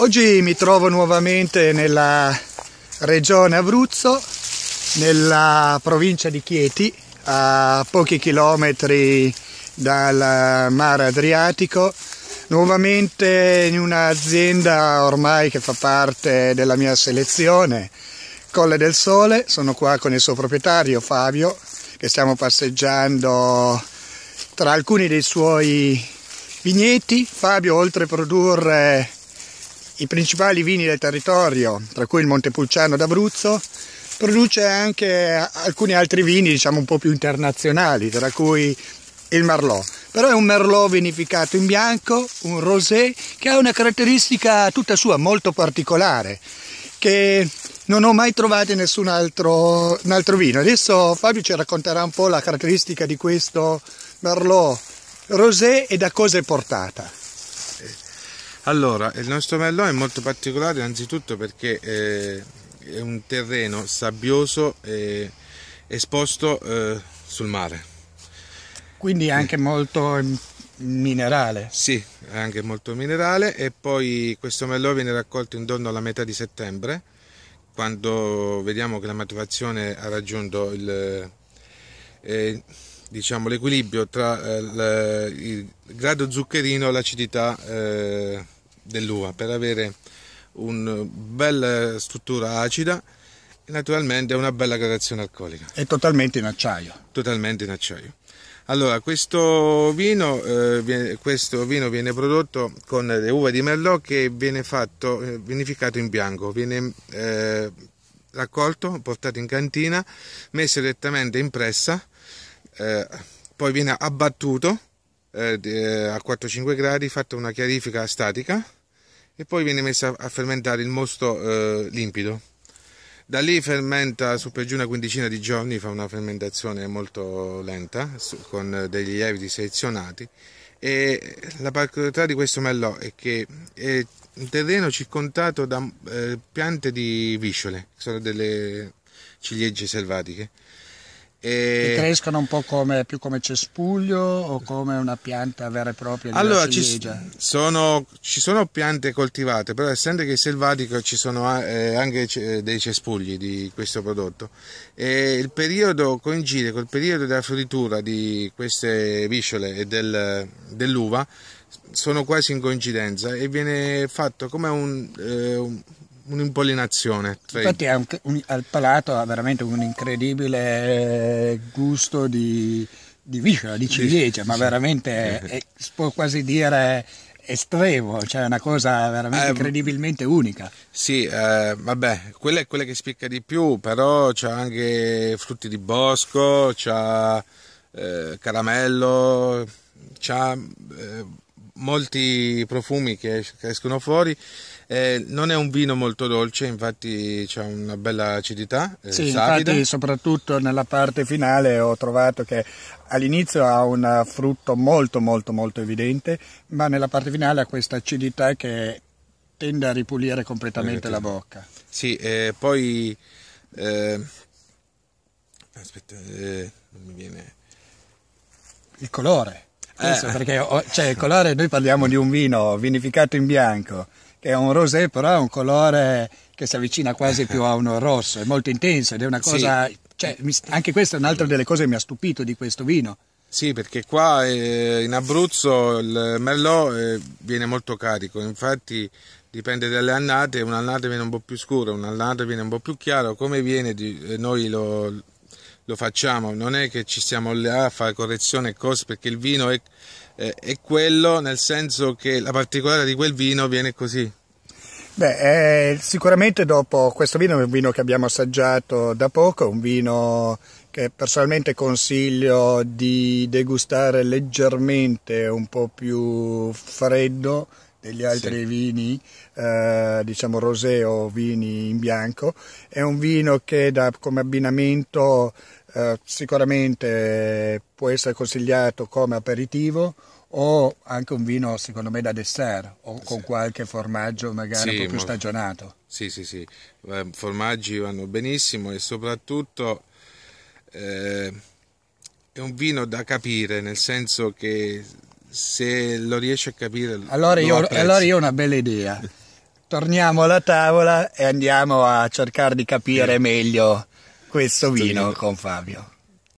Oggi mi trovo nuovamente nella regione Abruzzo, nella provincia di Chieti, a pochi chilometri dal mare Adriatico, nuovamente in un'azienda ormai che fa parte della mia selezione, Colle del Sole, sono qua con il suo proprietario Fabio, che stiamo passeggiando tra alcuni dei suoi vigneti. Fabio, oltre a produrre i principali vini del territorio, tra cui il Montepulciano d'Abruzzo, produce anche alcuni altri vini diciamo un po' più internazionali, tra cui il Merlot. Però è un Merlot vinificato in bianco, un rosé, che ha una caratteristica tutta sua, molto particolare, che non ho mai trovato in nessun altro, altro vino. Adesso Fabio ci racconterà un po' la caratteristica di questo Merlot rosé e da cosa è portata. Allora, il nostro merlot è molto particolare innanzitutto perché eh, è un terreno sabbioso e esposto eh, sul mare. Quindi è anche molto minerale. Sì, è anche molto minerale e poi questo merlot viene raccolto intorno alla metà di settembre quando vediamo che la maturazione ha raggiunto il, eh, diciamo, l'equilibrio tra il, eh, il grado zuccherino e l'acidità eh, dell'uva per avere una bella struttura acida e naturalmente una bella gradazione alcolica. È totalmente in acciaio. Totalmente in acciaio. Allora, questo vino, eh, questo vino, viene prodotto con le uve di Merlot che viene fatto, eh, vinificato in bianco, viene eh, raccolto, portato in cantina, messo direttamente in pressa, eh, poi viene abbattuto eh, eh, a 4-5 gradi, fatta una chiarifica statica e poi viene messa a fermentare il mosto eh, limpido. Da lì fermenta su per giù una quindicina di giorni, fa una fermentazione molto lenta su, con degli lieviti selezionati e la particolarità di questo melò è che è un terreno circondato da eh, piante di visciole, che sono delle ciliegie selvatiche. E... Che crescono un po' come, più come cespuglio o come una pianta vera e propria? allora, ci sono, ci sono, piante coltivate, però essendo che è selvatico ci sono eh, anche eh, dei cespugli di questo prodotto. E il periodo coincide col periodo della fioritura di queste visciole e del, dell'uva, sono quasi in coincidenza e viene fatto come un, eh, un un'impollinazione. Infatti ha un, un, al palato ha veramente un incredibile eh, gusto di, di viscera, di ciliegia, ma veramente è, si può quasi dire estremo, cioè una cosa veramente eh, incredibilmente unica. Sì, eh, vabbè, quella è quella che spicca di più, però c'è anche frutti di bosco, c'è eh, caramello, c'è molti profumi che, escono fuori. Eh, non è un vino molto dolce, infatti c'è una bella acidità. Eh, sì, sapida. infatti soprattutto nella parte finale ho trovato che all'inizio ha un frutto molto molto molto evidente, ma nella parte finale ha questa acidità che tende a ripulire completamente la bocca. Sì, eh, poi... Eh, aspetta, eh, non mi viene... Il colore. Penso, eh. perché oh, cioè, il colore, noi parliamo di un vino vinificato in bianco, che è un rosé, però è un colore che si avvicina quasi più a un rosso, è molto intenso ed è una cosa... Sì. Cioè, anche questa è un'altra delle cose che mi ha stupito di questo vino. Sì, perché qua eh, in Abruzzo il Merlot eh, viene molto carico, infatti dipende dalle annate, un'annata viene un po' più scura, un'annata viene un po' più chiaro, come viene di, eh, noi lo, lo facciamo, non è che ci stiamo là a fare correzione e cose perché il vino è, eh, è, quello nel senso che la particolare di quel vino viene così. Beh, eh, sicuramente dopo questo vino è un vino che abbiamo assaggiato da poco, un vino che personalmente consiglio di degustare leggermente un po' più freddo degli altri sì. vini, eh, diciamo rosé o vini in bianco. È un vino che da, come abbinamento eh, sicuramente può essere consigliato come aperitivo o anche un vino secondo me da dessert o sì. con qualche formaggio magari sì, un po' più stagionato. Sì, sì, sì, eh, formaggi vanno benissimo e soprattutto eh, è un vino da capire, nel senso che se lo riesci a capire. Allora io, allora io ho una bella idea. Torniamo alla tavola e andiamo a cercare di capire sì. meglio questo vino con Fabio.